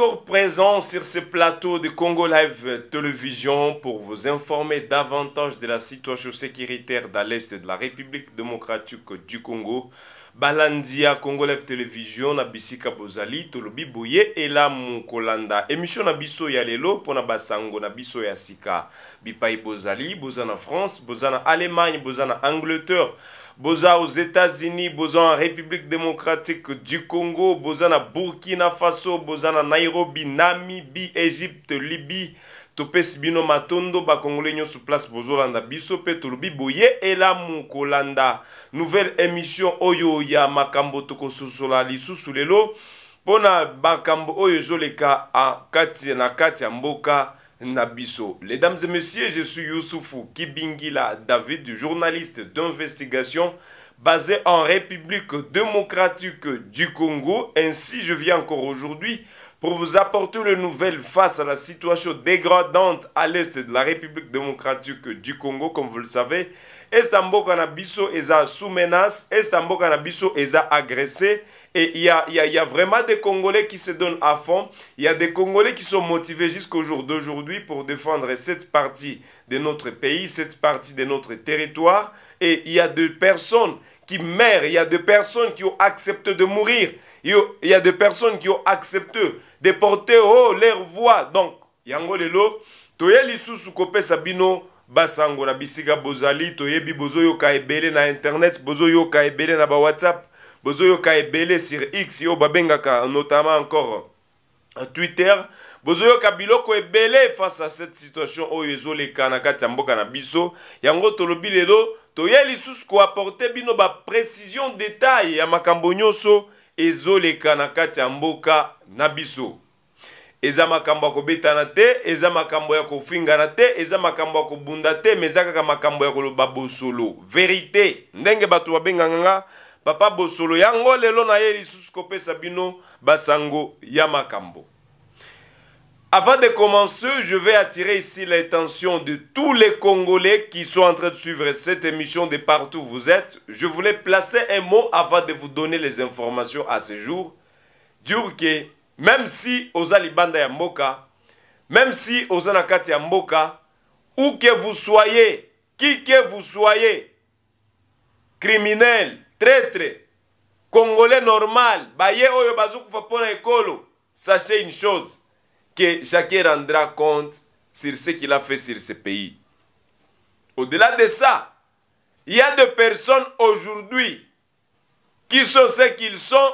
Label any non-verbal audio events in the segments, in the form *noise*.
encore présent sur ce plateau de Congo Live Télévision pour vous informer davantage de la situation sécuritaire dans l'Est de la République démocratique du Congo. Balandia Congo Live Télévision na bozali tolobi et la kolanda émission na Yalelo, ya lelo Yasika, basango bipai bozali Bozana France Bozana Allemagne Bozana Angleterre boza aux états-unis boza en république démocratique du congo boza na burkina faso boza na nairobi namibie égypte libye topesi bino matondo bakongole nyonso place bozolanda biso mpe tolobi boye elamu kolanda nouvelle émission oyo ya makambo tokososola lisusu lelo mpo na makambo oyo ezoleka na kati ya mboka N'abisso. les et messieurs je suis Youssoufou kibingila david journaliste d'investigation basé en république démocratique du congo ainsi je viens encore aujourd'hui pour vous apporter les nouvelles face à la situation dégradante à l'est de la république démocratique du congo comme vous le savez est mboka na biso eza sous menace est mboka na biso eza agressé et il y a, y a vraiment des congolais qui se donnent à fond il y a des congolais qui sont motivés jusqu'au jour d'aujourd'hui pour défendre cette partie de notre pays cette partie de notre territoire et il y a des personnes qui meurent, il y a des personnes qui ont accepté de mourir, il y a des personnes qui ont accepté de porter haut oh, leur voix. Donc, yango lelo, toyeli sukope Sabino. basango na bisika bozali toyebi bozoyoka ebele na internet bozoyoka ebele na bawhatsapp bozoyoka ebele sur x oyo babengaka notamment encore euh, twitter bozoyoka biloko ebele face à cette situation oyo ezoleka na kati ya mboka na biso yango tolobi lelo toye lisusu koaporte bino baprécision détail ya makambo nyonso ezoleka na kati ya mboka na biso eza makambo ya kobetana te eza makambo ya kofingana te eza makambo ya kobunda te meza eza kaka makambo ya koloba bosolo verite ndenge bato babengaka nga papa bosolo yango lelo na yeli lisusu bino basango ya makambo Avant de commencer, je vais attirer ici l'attention de tous les Congolais qui sont en train de suivre cette émission de partout où vous êtes. Je voulais placer un mot avant de vous donner les informations à ce jour. Dire que même si aux alibanda ya mboka même si aux Anakati ya mboka où que vous soyez qui que vous soyez criminel traître congolais normal sachez une chose que chacun rendra compte sur ce qu'il a fait sur ce pays au-delà de ça il y a des personnes aujourd'hui qui sont ce qu'ils sont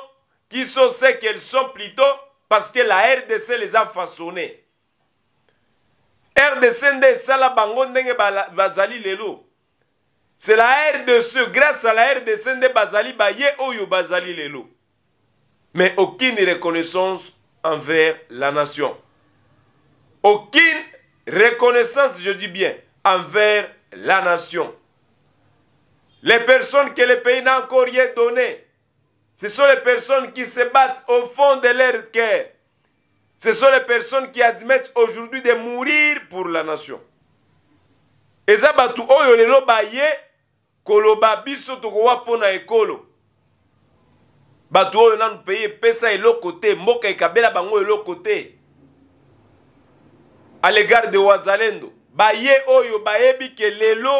qui sont ce qu'elles sont plutôt parce que la RDC les a façonnés. RDC lelo. C'est la RDC, grâce à la RDC de bazali lelo. Mais aucune reconnaissance envers la nation. Aucune reconnaissance, je dis bien, envers la nation. Les personnes que le pays n'a encore rien donné, Ce sont les personnes qui se battent au fond de leur cœur. Ce sont les personnes qui admettent aujourd'hui de mourir pour la nation. eza bato oyo lelo baye koloba biso tokowa mpona ekolo bato oyo nanu pei epesa eloko te mboka ekabela bango eloko te alegard de wazalendo baye oyo bayebi ke lelo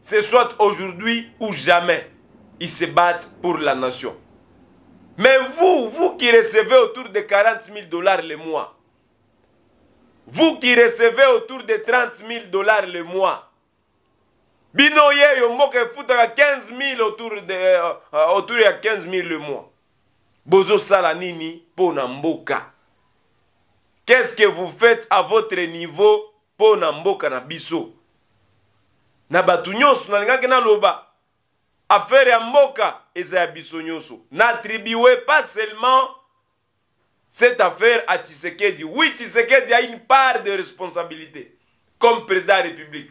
ce soit aujourd'hui ou jamais ils se battent pour la nation. Mais vous, vous qui recevez autour de 40 000 dollars le mois, vous qui recevez autour de 30 000 dollars le mois, vous il y 15 000 autour de, euh, euh, autour de 15 000 le mois Bozo salanini pour qu'est-ce que vous faites à votre niveau pour na biso, na batunyos na na affaire ya mboka eza pas seulement cette affaire à Tshisekedi. Oui, Tshisekedi a une part de responsabilité comme président de la République.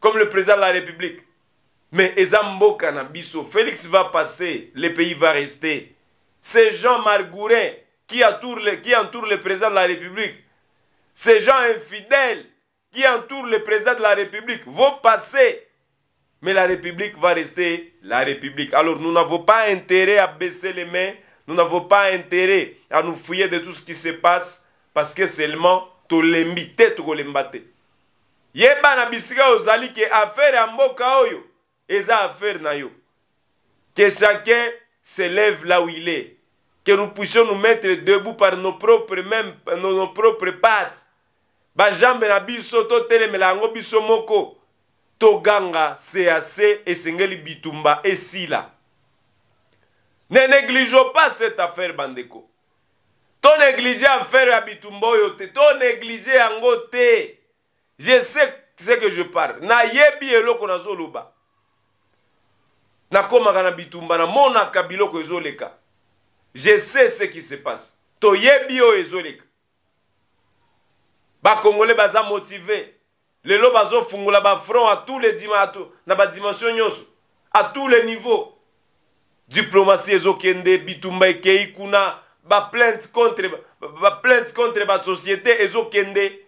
Comme le président de la République. Mais na biso Félix va passer, le pays va rester. Ces gens Margouret qui le, qui entourent le président de la République, ces gens infidèles qui entourent le président de la République vont passer mais la République va rester la République. Alors nous n'avons pas intérêt à baisser les mains, nous n'avons pas intérêt à nous fouiller de tout ce qui se passe, parce que seulement tout l'imité, tout te yeba na bisika ozali ke affaire ya mboka oyo eza affaire na yo que chacun s'élève là où il est que nous puissions nous mettre debout par nos propres même nos, nos propres pattes bajambe na moko toganga cac esengeli bitumba esila ne néglige pas cette affaire bandeko tonéglige affaire ya bitumba oyo te tonéglige yango te je sais ce que je parle nayebi eloko nazoloba nakomaka na bitumba namonaka biloko ezoleka je sais ce qui se passe toyebi oyo ezoleka bakongole baza motive lelo bazofungola bafront a tous les dimatu, na badimension nyonso a tous les niveaux diplomasi ezokende bitumba ekei kuna baplainte contre baplainte contre basociété ezokende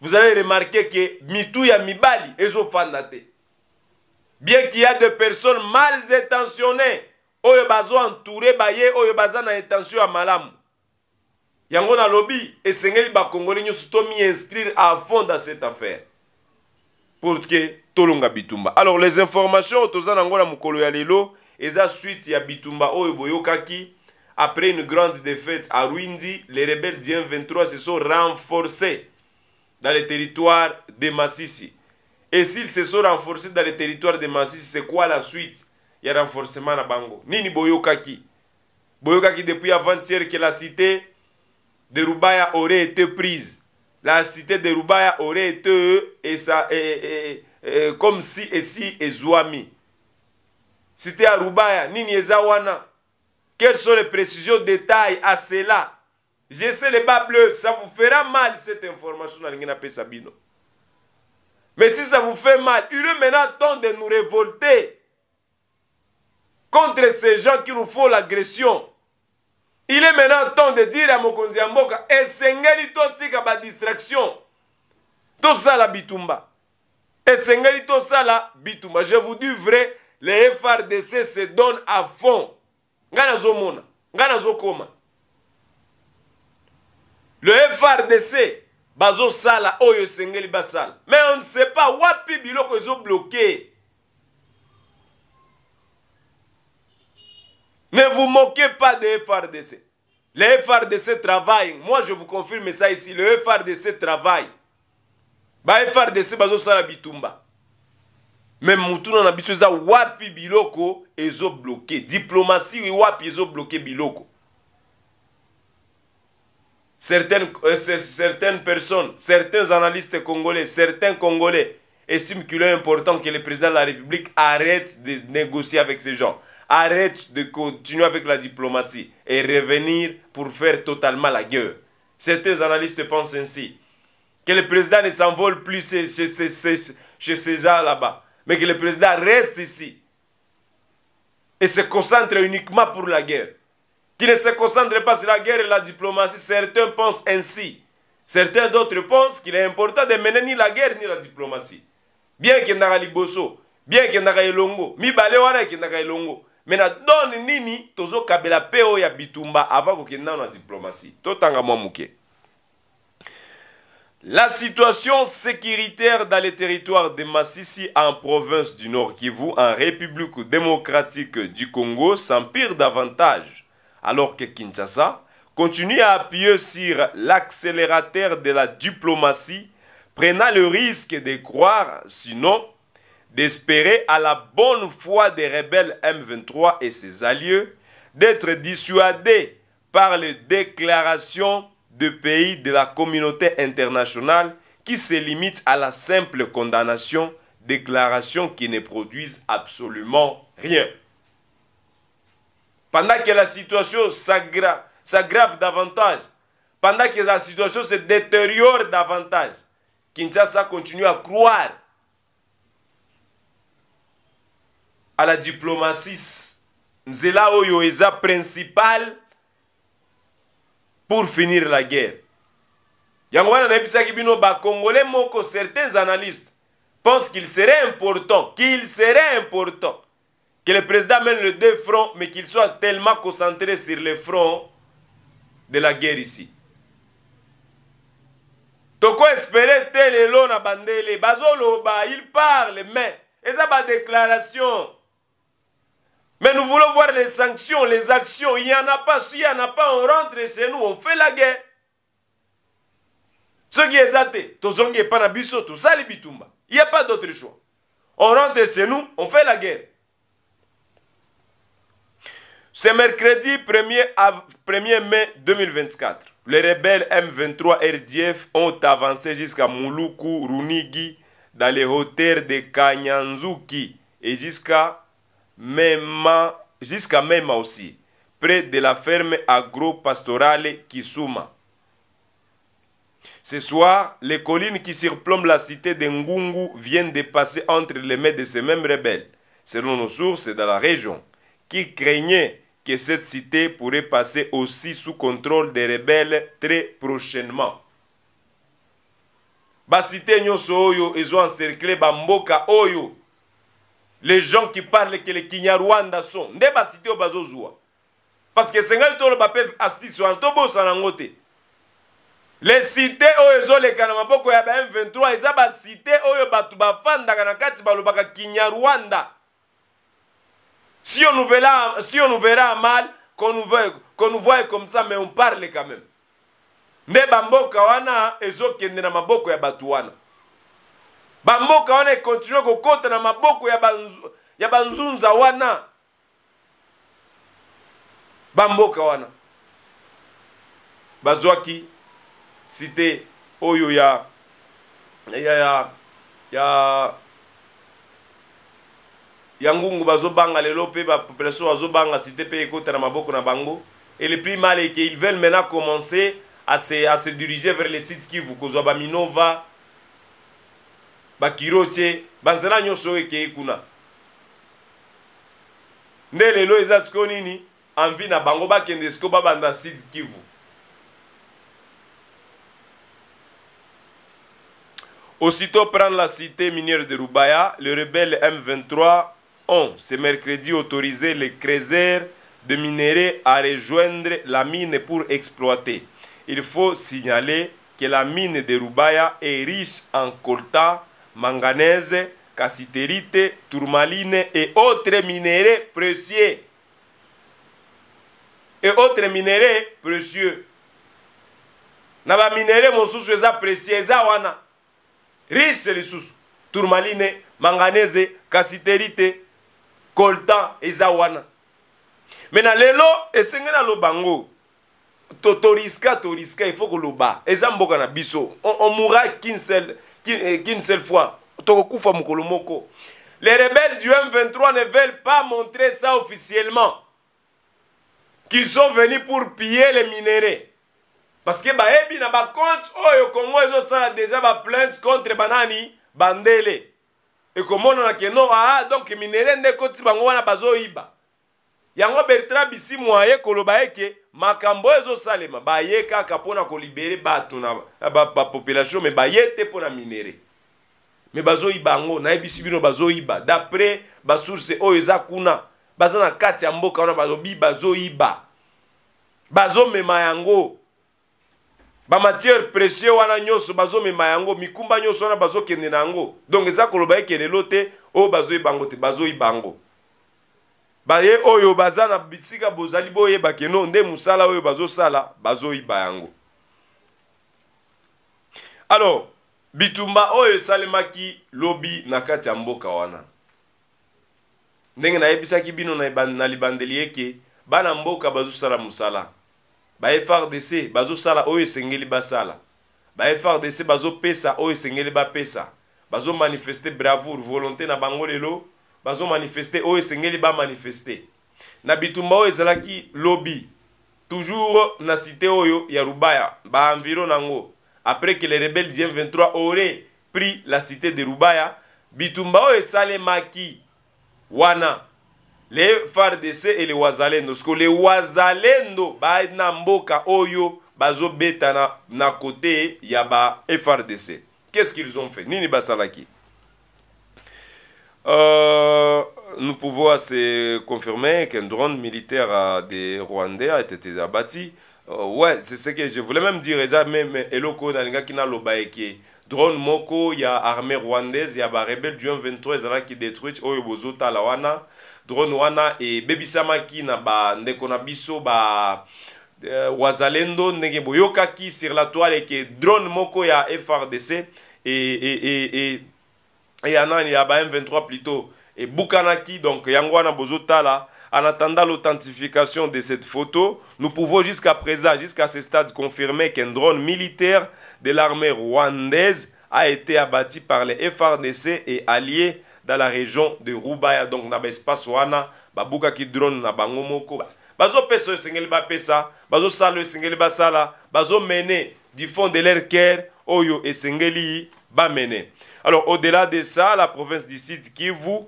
vous allez remarquer ke mitu ya mibali ezofanda te bien qu'il y a de personnes mal intentionnées oyo bazoentoure baye oyo baza na intention ya malamu yango nalobi esengeli bakongole nyonso tomi inscrire à fond dans cette affaire pour que tolonga bitumba alors les informations toza nango na et ya lelo eza suite ya bitumba oyo boyokaki après une grande défaite à Rwindi les rebelles du 23 se sont renforcés dans le territoire de Massisi et s'ils se sont renforcés dans le territoire de Massisi c'est quoi la suite Il y a renforcement à bango nini boyokaki boyokaki depuis avant-hier que la cité de Rubaya aurait été prise la cité de Rubaya aurait été euh, et ça, et, et, et, comme si et si ezwami. Cité à Rubaya, nini ezawana. Quelles sont les précisions détails à cela Je sais les bas bleus, ça vous fera mal cette information dans l'ingénapé Sabino. Mais si ça vous fait mal, il est maintenant temps de nous révolter contre ces gens qui nous font l'agression. il est maintenant temps de dire à mokonzi ya mboka esengeli totika badistraction tosala bitumba esengeli tosala bitumba je vous dis vrai le frdc se donne à fond ngai nazomona ngai nazokoma le frdc bazosala oyo esengeli basala mais on ne sait pas wapi biloko ezobloke Ne vous moquez pas des FRDC. Les FRDC travaillent. Moi, je vous confirme ça ici. Le FRDC travaille. Ba FRDC bazo sala bitumba. Mais mutuna na biso za wapi biloko ont bloqué. Diplomatie wapi ont bloqué biloko. Certaines, euh, certaines personnes, certains analystes congolais, certains congolais estiment qu'il est important que le président de la République arrête de négocier avec ces gens arrête de continuer avec la diplomatie et revenir pour faire totalement la guerre. Certains analystes pensent ainsi. Que le président ne s'envole plus chez, chez, César là-bas, mais que le président reste ici et se concentre uniquement pour la guerre. Qu'il ne se concentre pas sur la guerre et la diplomatie, certains pensent ainsi. Certains d'autres pensent qu'il est important de mener ni la guerre ni la diplomatie. Bien qu'il y ait Liboso, bien qu'il y ait Elongo, Mibale Wana qu'il y ait Longo nini avant diplomatie La situation sécuritaire dans les territoires de Massissi en province du Nord Kivu, en République démocratique du Congo, s'empire davantage, alors que Kinshasa continue à appuyer sur l'accélérateur de la diplomatie, prenant le risque de croire, sinon, d'espérer à la bonne foi des rebelles M23 et ses alliés d'être dissuadés par les déclarations de pays de la communauté internationale qui se limitent à la simple condamnation, déclarations qui ne produisent absolument rien. Pendant que la situation s'aggrave davantage, pendant que la situation se détériore davantage, Kinshasa continue à croire à la diplomatie. Nzela oyo principal pour finir la guerre. Yango wana bino certains analystes pensent qu'il serait important, qu'il serait important que le président mène le deux fronts, mais qu'il soit tellement concentré sur le front de la guerre ici. Toko espérer tel et l'on il parle, mais, et ça, déclaration. Mais nous voulons voir les sanctions, les actions. Il n'y en a pas. S'il n'y en a pas, on rentre chez nous, on fait la guerre. Ce qui est Bitumba. il n'y a pas d'autre choix. On rentre chez nous, on fait la guerre. Ce mercredi 1er, mai 2024, les rebelles M23 RDF ont avancé jusqu'à Mouloukou, Runigi, dans les hauteurs de Kanyanzuki et jusqu'à même jusqu'à même aussi, près de la ferme agro-pastorale Kisuma. Ce soir, les collines qui surplombent la cité de Ngungu viennent de passer entre les mains de ces mêmes rebelles, selon nos sources dans la région, qui craignaient que cette cité pourrait passer aussi sous contrôle des rebelles très prochainement. oyo les gens qui parlent que les kinyarwanda sont nde basite oyo bazozwa parce que esengeli toloba mpe astise wana tobosana yango te lesite oyo ezoleka na maboko ya ba m23 eza basite oyo bato bafandaka na kati balobaka kinyarwanda si on nous verra, si on nous verra mal qu'on nous, qu nous voie comme ça mais on parle quand même nde bamboka wana ezokende na maboko ya bato wana bamboka wana ekontinue kokɔta na maboko ya banzunza wana bamboka wana bazwaki site oyo ya ya ya, ya ya ngungu bazobanga lelo mpe bapopulation bazobanga site mpe ekota na maboko na bango et le plus mal eke ils veulent maintenant commencer à se, à se diriger vers les sites kivu kozwa baminova bakiro tie banzela nyonso oyo ekei kuna nde lelo eza sikoyo nini envi na bango bakende sikoyo babanda kivu Aussitôt prendre la cité minière de Rubaya, le rebelle M23 ont ce mercredi autorisé les creusers de minerais à rejoindre la mine pour exploiter. Il faut signaler que la mine de Rubaya est riche en colta, manganèse, cassiterite, tourmaline et autres minéraux précieux. Et autres minéraux précieux. Na ba minéraux mosusu eza précieux eza wana. Riche lisusu. Tourmaline, manganèse, cassiterite, coltan eza wana. me na lelo esengeli aloba ngo toriska toriska ifo koloba eza mboka na biso on, on mourra qu'une seule Eh, qu'une seule fois tokokufa mokolo moko les rebelles du M23 ne veulent pas montrer ça officiellement qu'ils sont venus pour piller les minéraux parce que bayebi na bacompte oyo kongo ezosala déjà baplainte contre banani bandele ekomonana ke no aa ah, ah, donc minere nde ekoti bango wana bazoyiba yango bertrand bisimu aye koloba eke makambo oyo ezosalema baye kaka mpona kolibere bato na bapopulation ba, ba, me baye te mpona minere me bazoyiba yango nayebisi bino bazoyiba dapres basource oyo eza kuna baza na kati ya mboka wana balobi bazoyiba bazomema yango bamatière précieux wana nyonso bazomema yango mikumba nyonso wana bazokende na yango donc eza koloba eke lelo te oyo bazoyiba yango te bazoyiba yango baye oyo baza na bisika bozali boyebake no nde mosala oyo bazosala bazoyiba yango alors bitumba oyo esalemaki lobi na kati ya mboka wana ndenge nayebisaki bino na libandeli eke bana mboka bazosala mosala bafrdc bazosala oyo esengeli basala bafrdc bazopesa oyo esengeli bapesa bazomanifeste bravour volonté na bango lelo bazomanifeste oyo esengeli bamanifeste na bitumba oyo ezalaki lobi toujours na cité oyo ya rubaya baenviron nango après que les rebelles du m23 auraient pris la cité de rubaya bitumba oyo esalemaki wana le fardc e le wazalendo siko le wazalendo bana mboka oyo bazobeta na, na kote ya ba frdc qu'est ce qu'ils ont fait nini basalaki Euh, nous pouvons assez confirmer qu'un drone militaire des Rwandais a été abattu. Euh, ouais, c'est ce que je voulais même dire. Déjà, même Eloko Nalinga qui n'a l'obaïké. Drone Moko, il y a armée rwandaise, il y a des rebelles du 23 qui détruit Oyobozo oh, Talawana. Drone Wana et Bebisama qui n'a pas Ndekonabiso, bah. Euh, wazalendo ndenge boyokaki sur la toile ke drone moko ya frdc e, e, e, e il y en a M23 plutôt et Bukanaki donc Yangwana Bozotala en attendant l'authentification de cette photo nous pouvons jusqu'à présent jusqu'à ce stade confirmer qu'un drone militaire de l'armée rwandaise a été abattu par les FRDC et alliés dans la région de Rubaya donc na espace wana babukaki drone na bangomoko il y a esengeli bapesa qui oyo esengeli basala mene du fond de leur cœur oyo esengeli bamene alors, au-delà de ça, la province du site Kivu,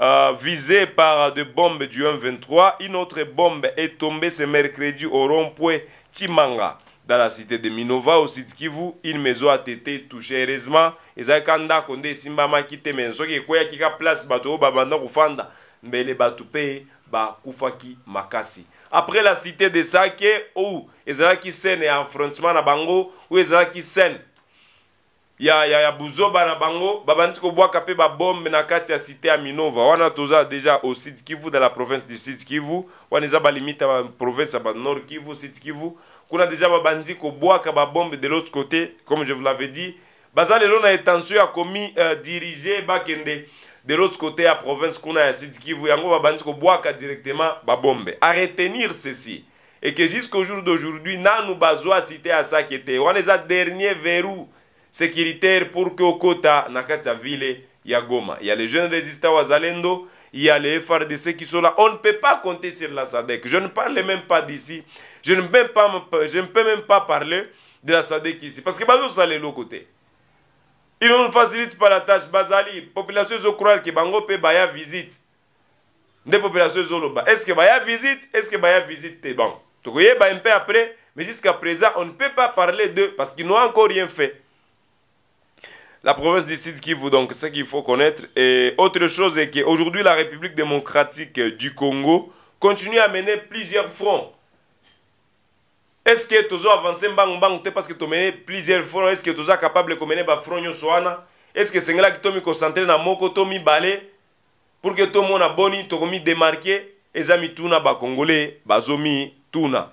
euh, visée par des bombes du 1-23, une autre bombe est tombée ce mercredi au rond-point Timanga. Dans la cité de Minova, au site Kivu, une maison a été touchée. Heureusement, ils ont de Simbama qui était maison, qui est qui a place bateau, babanda, koufanda. Mais les bateaux payent, makasi. Après la cité de Sake, où ils ont qui scène et affrontement à Bango, où ils ont qui scène ya, ya, ya buzoba na bango babandisi kobwaka mpe babombe na kati ya cité ya minova wana toza déjà au site kivu dans la province du sud kivu wana za balimite limite province ba nord kivu sud kivu kuna déjà babandi kobwaka babombe de l'autre côté comme je vous l'avais dit bazale lona na ya komi euh, dirige bakende de l'autre côté ya province kuna ya sud kivu yango babandi kobwaka directement babombe a retenir ceci et que jusqu'au jour d'aujourd'hui nanu bazwa cité ça qui était wana eza dernier verrou sécuritaire pour que na kati ville ya Goma. Il y a les jeunes résistants Wazalendo, il y a les FRDC qui sont là. On ne peut pas compter sur la SADEC. Je ne parle même pas d'ici. Je ne peux même pas, je ne peux même pas parler de la SADEC ici. Parce que Bazo ça les côté. Ils ne facilitent pas la tâche. Bazali, population zo croire que Bango peut baya visite. Des populations zo Est-ce que baya visite? Est-ce que baya visite tes banques? Tu voyez, bah, un peu après, mais jusqu'à présent, on ne peut pas parler d'eux parce qu'ils n'ont encore rien fait la province décide qui vous donc ce qu'il faut connaître. Et autre chose est que aujourd'hui la République démocratique du Congo continue à mener plusieurs fronts. Est-ce que tu as avancé bang parce que tu mené plusieurs fronts Est-ce que tu es capable de mener par front Est-ce que c'est là que tu as concentré dans moko tu pour que tout le monde a boni, tu as démarqué et tu ba Congolais, tuna.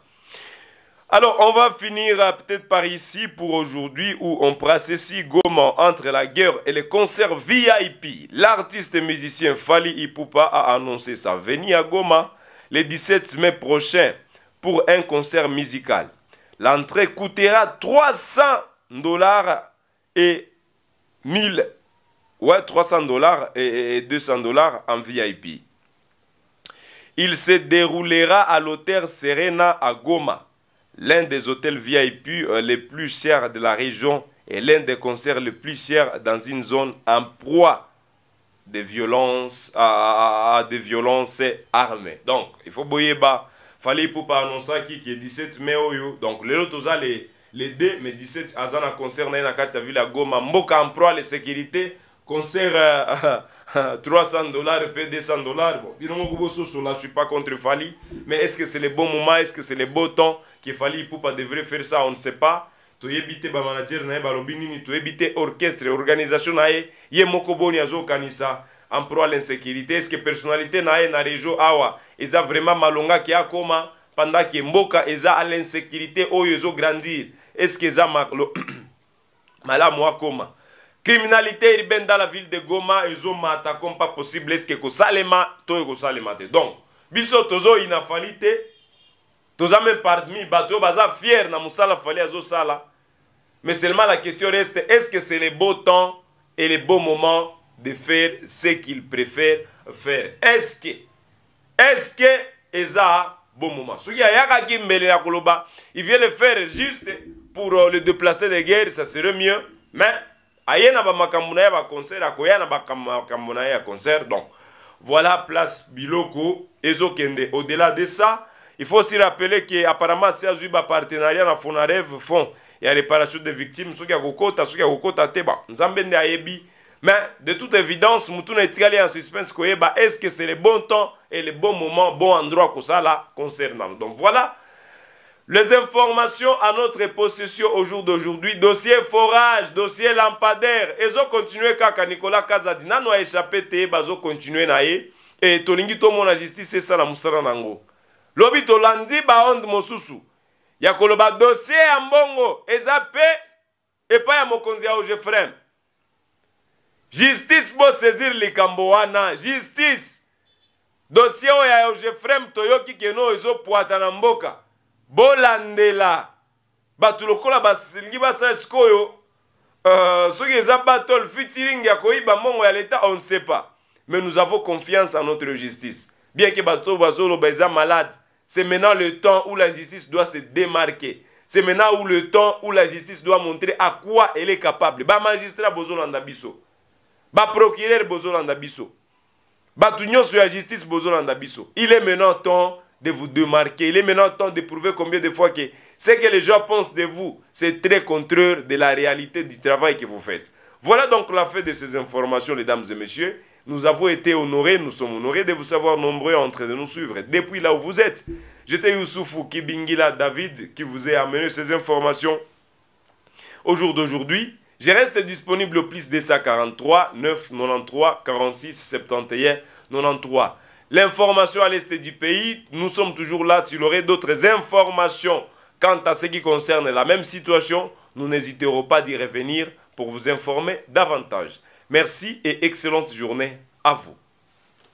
Alors, on va finir euh, peut-être par ici pour aujourd'hui où on ici Goma entre la guerre et les concerts VIP. L'artiste et musicien Fali Ipupa a annoncé sa venue à Goma le 17 mai prochain pour un concert musical. L'entrée coûtera 300 dollars et 1000 ouais 300 dollars et 200 dollars en VIP. Il se déroulera à l'hôtel Serena à Goma l'un des hôtels VIP euh, les plus chers de la région et l'un des concerts les plus chers dans une zone en proie de violences, à, des violences armées. Donc, il faut bas Fallait pour pas annoncer qui qui est 17 mai oh, Donc, les autres ah, les les deux mais 17 azana ah, concerne na kati ya ville Goma mboka en proie à les sécurité concert à, à, à 300 dollars fait 200 dollars bon bino moko bososola suis pas contre fali mais est ce que c'est le bon moment est ce que c'est le beau temps que fali pupa devrait faire ça on ne sait pas toyebi te bamanager na ye balobi nini toyebi te orchestre organisation na ye ye moko boni azokanisa en proie à l'insécurité est ce que personnalité na ye na région awa eza vraiment malongaki akoma pendant ke mboka eza à l'insécurité oyo ezograndir est ce que eza malo *clears throat* malamu akoma criminalité urbaine dans la ville de goma ezomata comme pas possible eske ekosalema to ekosalema te donc biso tozoyina fali te toza même parmi bato oyo baza fier na mosala fali azosala mais seulement la question reste est-ce que c'est le beau temps et le beau moment de faire ce qu'il préfère faire est-ce que est-ce que eza beau moment soki ayakaki mbele ya koloba il vient le faire juste pour euh, le déplacer de guerre ça serait mieux mais aye na bamakambo na ye ya baconcert akoya na bamakambo na ye ya concert donc voilà place biloko ezokende au-delà de ça il faut aussi rappeler que apparemment asi azwi bapartenariat na fonareve fond ya réparation de victime soki akokota soki akokota te ba nzambe nde ayebi mais de toute évidence mutu na etikali ya suspense koyeba est ce que c'est le bon temps et le bon moment bon endroit kosala concernant donc voilà Les informations à notre possession au jour d'aujourd'hui, dossier forage, dossier lampadaire, ils ont continué kaka Nicolas Kazadina nous a échappé te bazo continuer na ye et tolingi to mona justice ça la musala nango. Lobi to landi ba onde mosusu. Ya koloba dossier ya mbongo ezape epai ya mokonzi ya Ojefrem. Justice bo saisir likambo wana, justice. Dossier oyo ya Ojefrem toyoki keno ezopwata na mboka. bolandela bato lokola basilingi basala sikoy euh, soki eza battle featuring ya koyiba mongo ya leta on ne sait pas mais nous avons confiance en notre justice bien que bato bazoloba malade c'est maintenant le temps où la justice doit se démarquer c'est maintenant où le temps où la justice doit montrer à quoi elle est capable magistrat, bozolanda biso procureur bozolanda biso bato nyonso ya justice bozolanda biso il est maintenant temps de vous démarquer. Il est maintenant temps de prouver combien de fois que ce que les gens pensent de vous, c'est très contraire de la réalité du travail que vous faites. Voilà donc la fin de ces informations, les dames et messieurs. Nous avons été honorés, nous sommes honorés de vous savoir nombreux en train de nous suivre. Depuis là où vous êtes, j'étais Youssoufou Kibingila David qui vous a amené ces informations au jour d'aujourd'hui. Je reste disponible au plus 243 993 46 71 93. L'information à l'est du pays, nous sommes toujours là. S'il aurait d'autres informations quant à ce qui concerne la même situation, nous n'hésiterons pas d'y revenir pour vous informer davantage. Merci et excellente journée à vous.